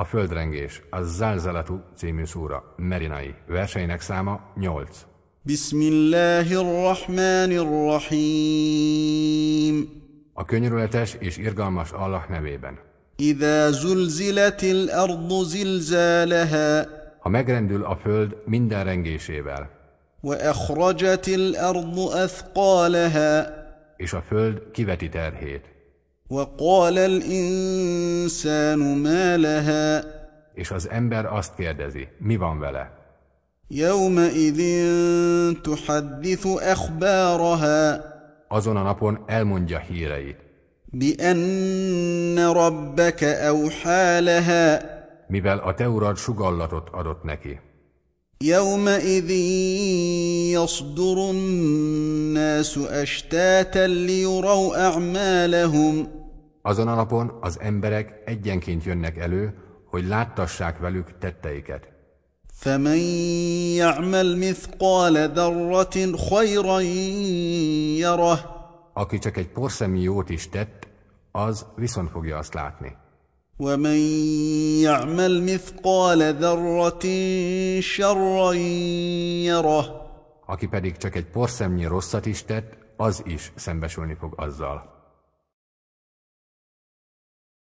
A földrengés, a Zalzalatu című szóra, merinai, verseinek száma 8. Bismillahirrahmanirrahim. A könyörületes és irgalmas Allah nevében. Ida zulzilatil ardu zilzáleha. Ha megrendül a föld minden rengésével. akhrajatil ardu أثقالها. És a föld kiveti terhét. وقال الإنسان ما لها És az ember azt kérdezi, mi van vele? يومئذ تحدث أخبارها Azon a napon elmondja híreit, بأن ربك أوحى لها mivel a te urad sugallatot adott neki. يومئذ يصدر الناس أشتاتا ليروا أعمالهم azon alapon az emberek egyenként jönnek elő, hogy láttassák velük tetteiket. Aki csak egy porszemi jót is tett, az viszont fogja azt látni. Aki pedig csak egy porszemnyi rosszat is tett, az is szembesülni fog azzal.